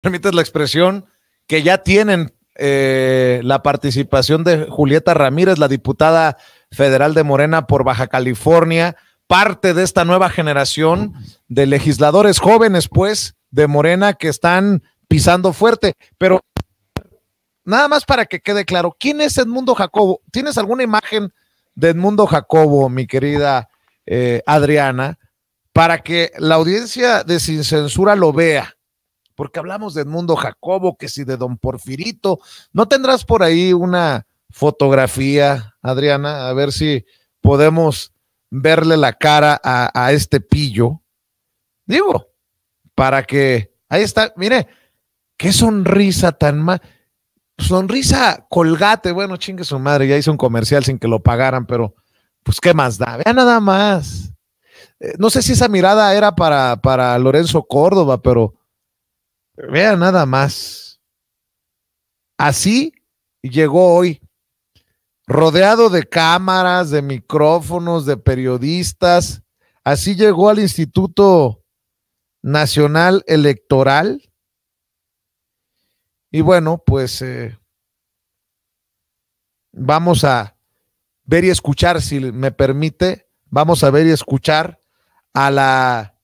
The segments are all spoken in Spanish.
permites la expresión, que ya tienen eh, la participación de Julieta Ramírez, la diputada federal de Morena por Baja California, parte de esta nueva generación de legisladores jóvenes, pues, de Morena que están pisando fuerte. Pero nada más para que quede claro, ¿quién es Edmundo Jacobo? ¿Tienes alguna imagen de Edmundo Jacobo, mi querida eh, Adriana, para que la audiencia de Sin Censura lo vea? porque hablamos de Edmundo Jacobo, que si de don Porfirito, ¿no tendrás por ahí una fotografía, Adriana? A ver si podemos verle la cara a, este pillo. Digo, para que, ahí está, mire, qué sonrisa tan mal. Sonrisa colgate, bueno, chingue su madre, ya hizo un comercial sin que lo pagaran, pero pues qué más da, vea nada más. Eh, no sé si esa mirada era para, para Lorenzo Córdoba, pero Vea nada más. Así llegó hoy, rodeado de cámaras, de micrófonos, de periodistas. Así llegó al Instituto Nacional Electoral. Y bueno, pues eh, vamos a ver y escuchar, si me permite, vamos a ver y escuchar a la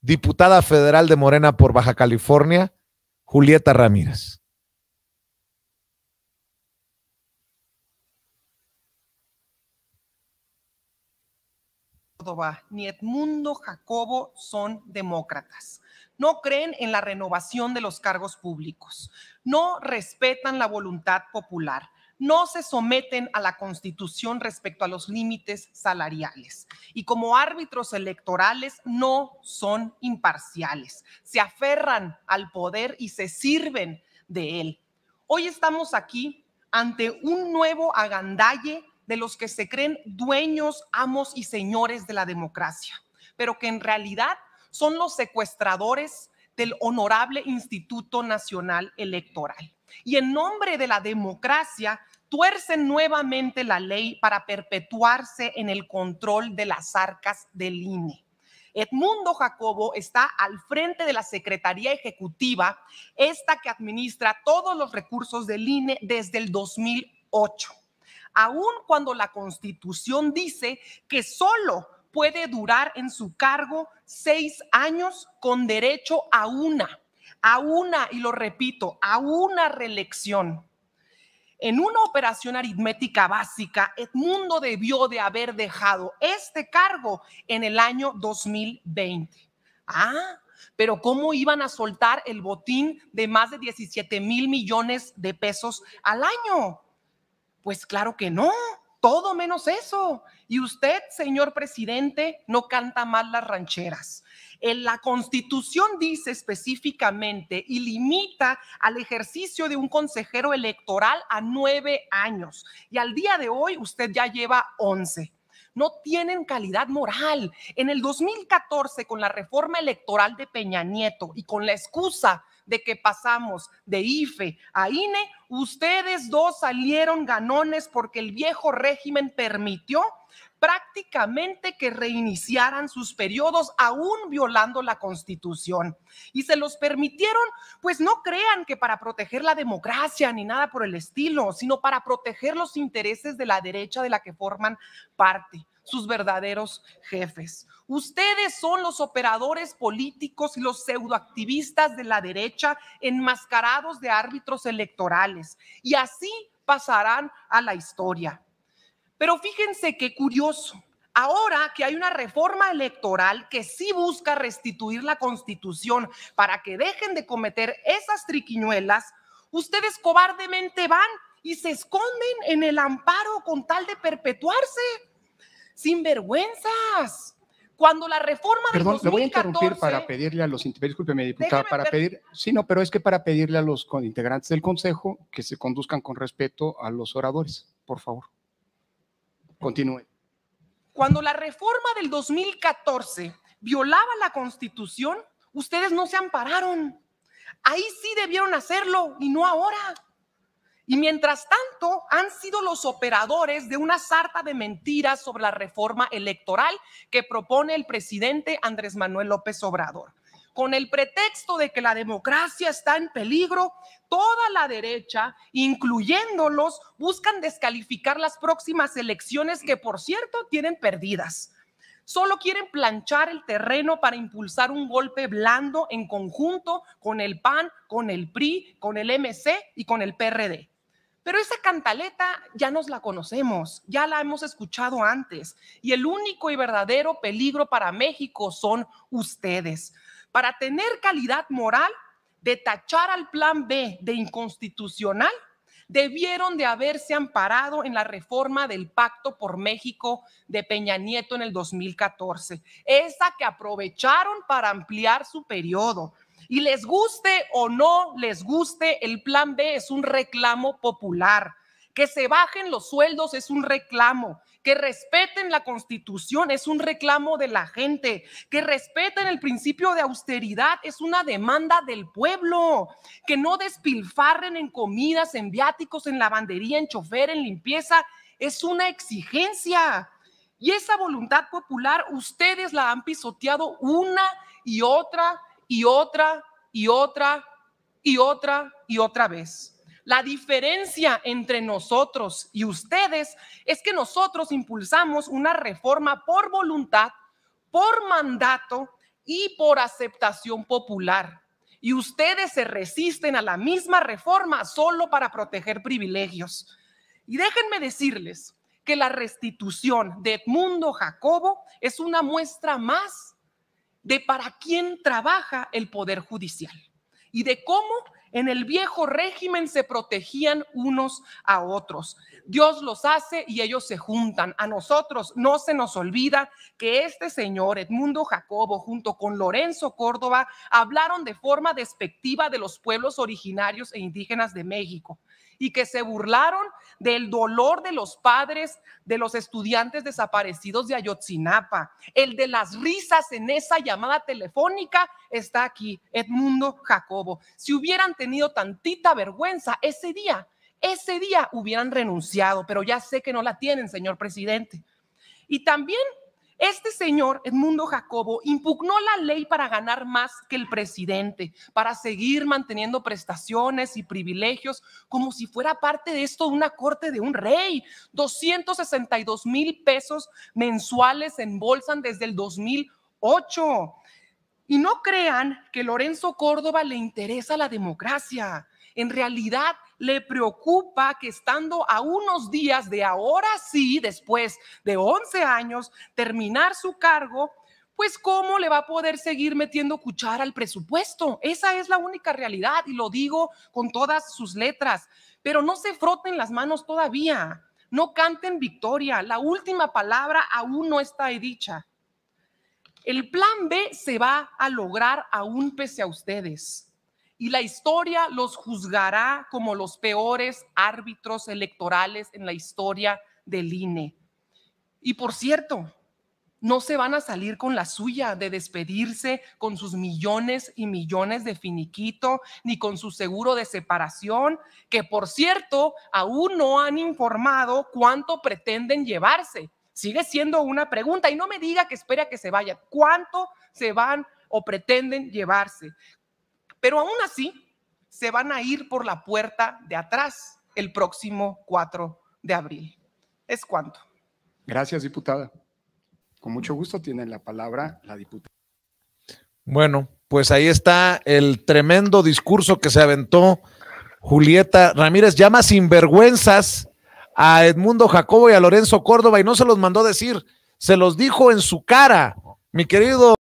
diputada federal de Morena por Baja California, Julieta Ramírez. Córdoba ni Edmundo Jacobo son demócratas. No creen en la renovación de los cargos públicos. No respetan la voluntad popular no se someten a la Constitución respecto a los límites salariales y como árbitros electorales no son imparciales, se aferran al poder y se sirven de él. Hoy estamos aquí ante un nuevo agandalle de los que se creen dueños, amos y señores de la democracia, pero que en realidad son los secuestradores del honorable Instituto Nacional Electoral. Y en nombre de la democracia tuercen nuevamente la ley para perpetuarse en el control de las arcas del INE. Edmundo Jacobo está al frente de la Secretaría Ejecutiva, esta que administra todos los recursos del INE desde el 2008, aun cuando la Constitución dice que solo puede durar en su cargo seis años con derecho a una, a una, y lo repito, a una reelección. En una operación aritmética básica, Edmundo debió de haber dejado este cargo en el año 2020. Ah, pero ¿cómo iban a soltar el botín de más de 17 mil millones de pesos al año? Pues claro que no, todo menos eso. Y usted, señor presidente, no canta mal las rancheras. En la constitución dice específicamente y limita al ejercicio de un consejero electoral a nueve años. Y al día de hoy usted ya lleva once no tienen calidad moral. En el 2014, con la reforma electoral de Peña Nieto y con la excusa de que pasamos de IFE a INE, ustedes dos salieron ganones porque el viejo régimen permitió prácticamente que reiniciaran sus periodos aún violando la constitución. Y se los permitieron, pues no crean que para proteger la democracia ni nada por el estilo, sino para proteger los intereses de la derecha de la que forman parte sus verdaderos jefes. Ustedes son los operadores políticos y los pseudoactivistas de la derecha enmascarados de árbitros electorales. Y así pasarán a la historia. Pero fíjense qué curioso. Ahora que hay una reforma electoral que sí busca restituir la constitución para que dejen de cometer esas triquiñuelas, ustedes cobardemente van y se esconden en el amparo con tal de perpetuarse. Sin vergüenzas. Cuando la reforma de Perdón, le voy a interrumpir para pedirle a los discúlpeme diputada, para pedir, sí, no, pero es que para pedirle a los integrantes del consejo que se conduzcan con respeto a los oradores, por favor. Continúe. Cuando la reforma del 2014 violaba la constitución, ustedes no se ampararon. Ahí sí debieron hacerlo y no ahora. Y mientras tanto, han sido los operadores de una sarta de mentiras sobre la reforma electoral que propone el presidente Andrés Manuel López Obrador con el pretexto de que la democracia está en peligro, toda la derecha, incluyéndolos, buscan descalificar las próximas elecciones que, por cierto, tienen perdidas. Solo quieren planchar el terreno para impulsar un golpe blando en conjunto con el PAN, con el PRI, con el MC y con el PRD. Pero esa cantaleta ya nos la conocemos, ya la hemos escuchado antes. Y el único y verdadero peligro para México son ustedes para tener calidad moral de tachar al plan B de inconstitucional, debieron de haberse amparado en la reforma del Pacto por México de Peña Nieto en el 2014, esa que aprovecharon para ampliar su periodo. Y les guste o no les guste, el plan B es un reclamo popular. Que se bajen los sueldos es un reclamo. Que respeten la constitución es un reclamo de la gente. Que respeten el principio de austeridad es una demanda del pueblo. Que no despilfarren en comidas, en viáticos, en lavandería, en chofer, en limpieza. Es una exigencia. Y esa voluntad popular ustedes la han pisoteado una y otra y otra y otra y otra y otra vez. La diferencia entre nosotros y ustedes es que nosotros impulsamos una reforma por voluntad, por mandato y por aceptación popular. Y ustedes se resisten a la misma reforma solo para proteger privilegios. Y déjenme decirles que la restitución de Edmundo Jacobo es una muestra más de para quién trabaja el Poder Judicial y de cómo en el viejo régimen se protegían unos a otros. Dios los hace y ellos se juntan. A nosotros no se nos olvida que este señor Edmundo Jacobo junto con Lorenzo Córdoba hablaron de forma despectiva de los pueblos originarios e indígenas de México y que se burlaron del dolor de los padres de los estudiantes desaparecidos de Ayotzinapa. El de las risas en esa llamada telefónica está aquí, Edmundo Jacobo. Si hubieran tenido tantita vergüenza ese día, ese día hubieran renunciado, pero ya sé que no la tienen, señor presidente. Y también este señor, Edmundo Jacobo, impugnó la ley para ganar más que el presidente, para seguir manteniendo prestaciones y privilegios como si fuera parte de esto de una corte de un rey. 262 mil pesos mensuales se embolsan desde el 2008. Y no crean que Lorenzo Córdoba le interesa la democracia. En realidad le preocupa que estando a unos días de ahora sí, después de 11 años, terminar su cargo, pues cómo le va a poder seguir metiendo cuchara al presupuesto. Esa es la única realidad y lo digo con todas sus letras. Pero no se froten las manos todavía, no canten victoria, la última palabra aún no está dicha. El plan B se va a lograr aún pese a ustedes. Y la historia los juzgará como los peores árbitros electorales en la historia del INE. Y por cierto, no se van a salir con la suya de despedirse con sus millones y millones de finiquito, ni con su seguro de separación, que por cierto, aún no han informado cuánto pretenden llevarse sigue siendo una pregunta y no me diga que espera que se vaya. ¿Cuánto se van o pretenden llevarse? Pero aún así, se van a ir por la puerta de atrás el próximo 4 de abril. ¿Es cuánto? Gracias, diputada. Con mucho gusto tiene la palabra la diputada. Bueno, pues ahí está el tremendo discurso que se aventó Julieta Ramírez. Llama sinvergüenzas a Edmundo Jacobo y a Lorenzo Córdoba y no se los mandó decir, se los dijo en su cara, mi querido